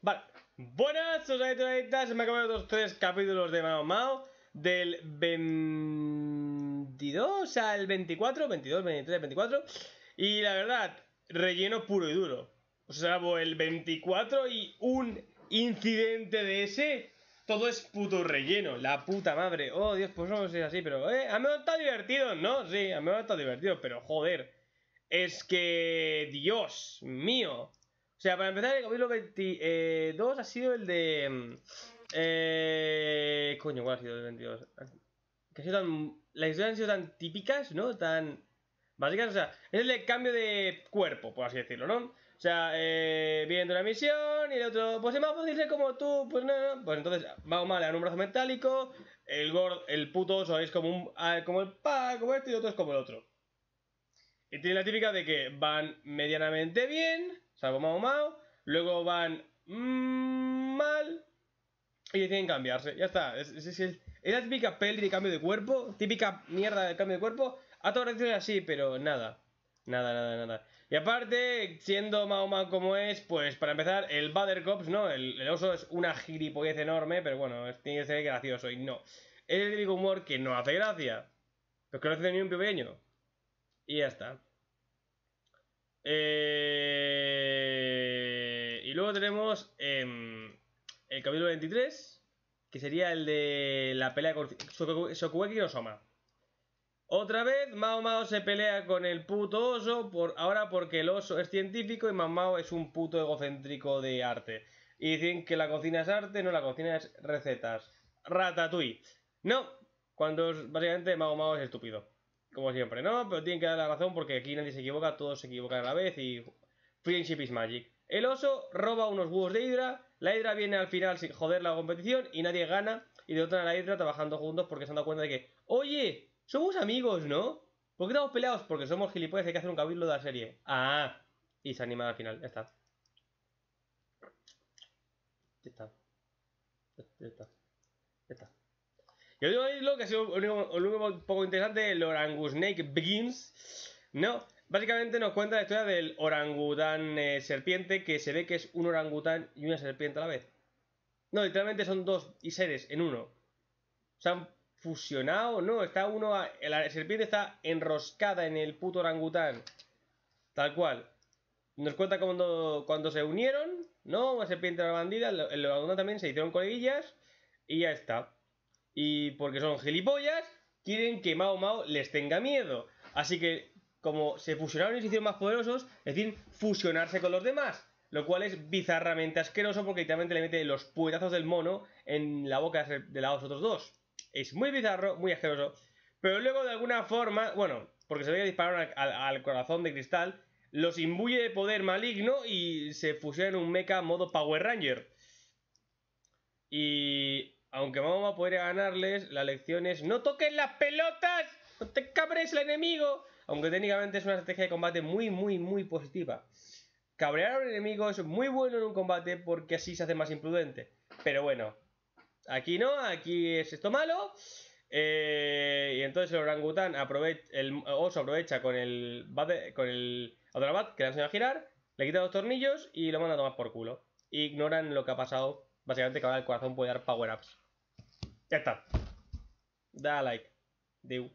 Vale, buenas, os Se me acabado los tres capítulos de Mao Mao del 22 al 24, 22, 23, 24. Y la verdad, relleno puro y duro. O sea, el 24 y un incidente de ese, todo es puto relleno, la puta madre. Oh, Dios, pues no sé así, pero... Eh, a mí me está divertido, ¿no? Sí, a mí me está divertido, pero joder. Es que... Dios mío. O sea, para empezar, el capítulo 22 ha sido el de. Mm, eh, coño, ¿cuál ha sido el 22? Que ha sido tan. Las historias han sido tan típicas, ¿no? Tan. Básicas, o sea, es el de cambio de cuerpo, por así decirlo, ¿no? O sea, eh, viendo una misión y el otro, pues es más fácil ser como tú, pues no, Pues entonces, vamos mal, a un brazo metálico, el el puto oso es como un, ah, como el pa, como este, y el otro es como el otro. Y tiene la típica de que van medianamente bien, salvo Mao Mao, luego van mm, mal y deciden cambiarse. Ya está. Es, es, la típica peli de cambio de cuerpo, típica mierda de cambio de cuerpo. A todas las así, pero nada. Nada, nada, nada. Y aparte, siendo Mao Mao como es, pues para empezar, el Butter Cops, ¿no? El, oso es una gilipollez enorme, pero bueno, tiene que ser gracioso y no. Es el típico humor que no hace gracia. Pero pues que no hace ni un pibeño. Y ya está. Eh, y luego tenemos em, el capítulo 23, que sería el de la pelea con Sokueki y Osoma. Otra vez, Mao Mao se pelea con el puto oso, por, ahora porque el oso es científico y Mao Mao es un puto egocéntrico de arte. Y dicen que la cocina es arte, no la cocina es recetas. Ratatouille. No, cuando básicamente Mao Mao es estúpido como siempre, ¿no? Pero tienen que dar la razón porque aquí nadie se equivoca, todos se equivocan a la vez y... Friendship is magic. El oso roba unos huevos de Hydra, la Hydra viene al final sin joder la competición y nadie gana y de a la Hydra trabajando juntos porque se han dado cuenta de que, oye, somos amigos, ¿no? ¿Por qué estamos peleados? Porque somos gilipollas hay que hacer un cabildo de la serie. Ah, y se anima al final, está. Ya está. Ya está. Ya está. Yo digo lo que ha sido un, poco interesante, el Orangusnake Begins, ¿no? Básicamente nos cuenta la historia del orangután eh, serpiente, que se ve que es un orangután y una serpiente a la vez. No, literalmente son dos y seres en uno. Se han fusionado, no, está uno. la serpiente está enroscada en el puto orangután. Tal cual. Nos cuenta cuando, cuando se unieron, ¿no? Una serpiente y una bandida. El orangután también se hicieron coleguillas. Y ya está y porque son gilipollas, quieren que Mao Mao les tenga miedo. Así que, como se fusionaron y se hicieron más poderosos, es decir, fusionarse con los demás. Lo cual es bizarramente asqueroso porque literalmente le mete los puetazos del mono en la boca de los otros dos. Es muy bizarro, muy asqueroso. Pero luego de alguna forma, bueno, porque se ve que al, al corazón de cristal, los imbuye de poder maligno y se fusiona en un mecha modo Power Ranger. Y aunque vamos a poder ganarles, la lección es ¡No toques las pelotas! ¡No te cabres el enemigo! Aunque técnicamente es una estrategia de combate muy, muy, muy positiva. Cabrear al enemigo es muy bueno en un combate porque así se hace más imprudente. Pero bueno, aquí no, aquí es esto malo. Eh, y entonces el orangután aprovecha, el oso aprovecha con el, bate, con el que le enseñado a girar, le quita los tornillos y lo manda a tomar por culo. Ignoran lo que ha pasado Básicamente cada ahora el corazón puede dar power-ups. Ya está. Da like. Deu.